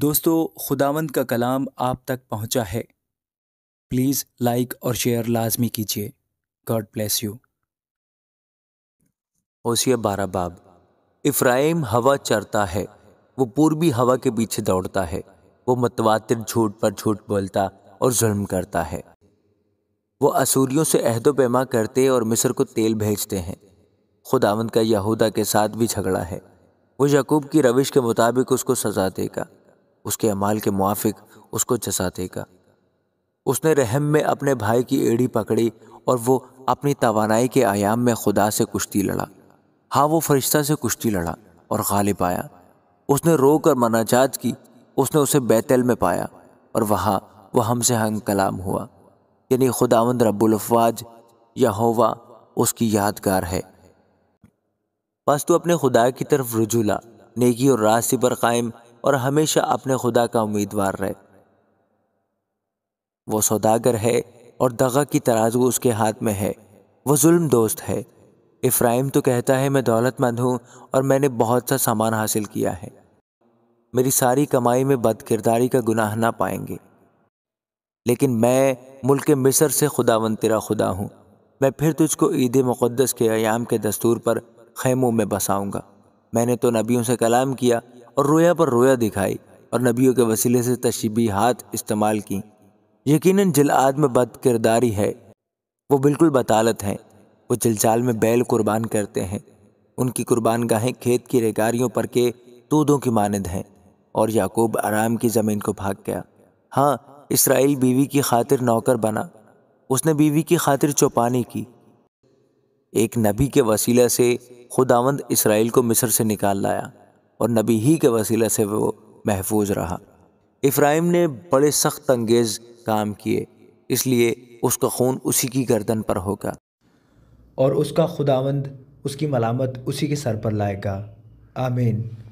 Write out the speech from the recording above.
दोस्तों खुदावंद का कलाम आप तक पहुंचा है प्लीज़ लाइक और शेयर लाजमी कीजिए गॉड ब्लेस यू होशिया बारा बाब इफ्राइम हवा चरता है वो पूर्वी हवा के पीछे दौड़ता है वो मतवातिर झूठ पर झूठ बोलता और जुल्म करता है वो असूरियों से अहदो पैमा करते और मिस्र को तेल भेजते हैं खुदावंद का यहूदा के साथ भी झगड़ा है वो यकूब की रविश के मुताबिक उसको सजा देगा उसके अमाल के मुआफिक उसको जसा देगा उसने रहम में अपने भाई की एड़ी पकड़ी और वो अपनी तोानाई के आयाम में खुदा से कुश्ती लड़ा हाँ वो फरिश्ता से कुश्ती लड़ा और गालिब आया उसने रो कर मनाजात की उसने उसे बैतल में पाया और वहाँ वह हमसे हंग कलाम हुआ यानी खुदावंद या यहोवा उसकी यादगार है बस तू अपने खुदा की तरफ रुझुला नेकी और रास्ते पर कायम और हमेशा अपने खुदा का उम्मीदवार रहे वो सौदागर है और दगा की तराजू उसके हाथ में है वो जुल्म दोस्त है इफ्राहिम तो कहता है मैं दौलतमंद हूँ और मैंने बहुत सा सामान हासिल किया है मेरी सारी कमाई में बद किरदारी का गुनाह ना पाएंगे लेकिन मैं मुल्क मिस्र से खुदा तेरा खुदा हूँ मैं फिर तुझको ईद मुक़दस के अयाम के दस्तूर पर खैमों में बसाऊँगा मैंने तो नबियों से कलाम किया और रोया पर रोया दिखाई और नबियों के वसीले से तशीबी हाथ इस्तेमाल की यकीनन जलाद में बद किरदारी है वो बिल्कुल बतालत हैं वो जलचाल में बैल कुर्बान करते हैं उनकी कुर्बान गाहें खेत की रेगारियों पर के दूधों की मानद हैं और याकूब आराम की ज़मीन को भाग गया हाँ इसराइल बीवी की खातिर नौकर बना उसने बीवी की खातिर चौपानी की एक नबी के वसीला से खुदावंद इसराइल को मिस्र से निकाल लाया और नबी ही के वसीले से वो महफूज रहा इफ्राहिम ने बड़े सख्त अंगेज काम किए इसलिए उसका खून उसी की गर्दन पर होगा और उसका खुदावंद उसकी मलामत उसी के सर पर लाएगा आमीन